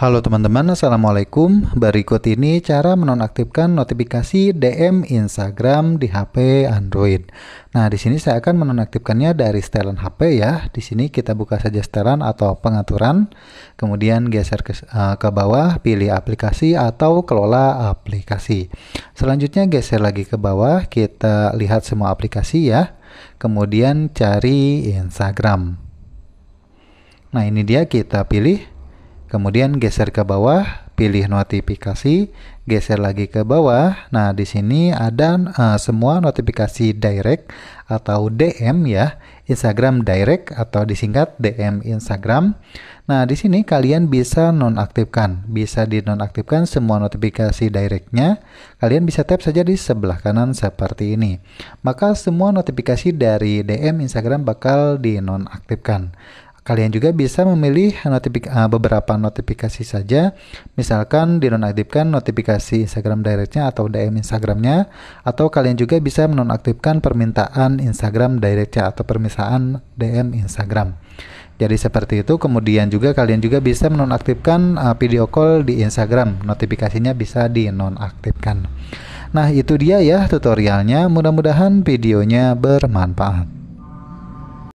Halo teman-teman, Assalamualaikum. Berikut ini cara menonaktifkan notifikasi DM Instagram di HP Android. Nah, di sini saya akan menonaktifkannya dari setelan HP ya. Di sini kita buka saja setelan atau pengaturan, kemudian geser ke, eh, ke bawah, pilih aplikasi atau kelola aplikasi. Selanjutnya geser lagi ke bawah, kita lihat semua aplikasi ya. Kemudian cari Instagram. Nah, ini dia kita pilih Kemudian geser ke bawah, pilih notifikasi, geser lagi ke bawah. Nah, di sini ada uh, semua notifikasi direct atau DM ya, Instagram direct atau disingkat DM Instagram. Nah, di sini kalian bisa nonaktifkan, bisa dinonaktifkan semua notifikasi directnya. Kalian bisa tap saja di sebelah kanan seperti ini. Maka semua notifikasi dari DM Instagram bakal dinonaktifkan. Kalian juga bisa memilih notifik uh, eh, beberapa notifikasi saja, misalkan dinonaktifkan notifikasi Instagram Directnya atau DM Instagramnya, atau kalian juga bisa menonaktifkan permintaan Instagram Directnya atau permintaan DM Instagram. Jadi seperti itu. Kemudian juga kalian juga bisa menonaktifkan uh, video call di Instagram. Notifikasinya bisa dinonaktifkan. Nah, itu dia ya tutorialnya. Mudah-mudahan videonya bermanfaat.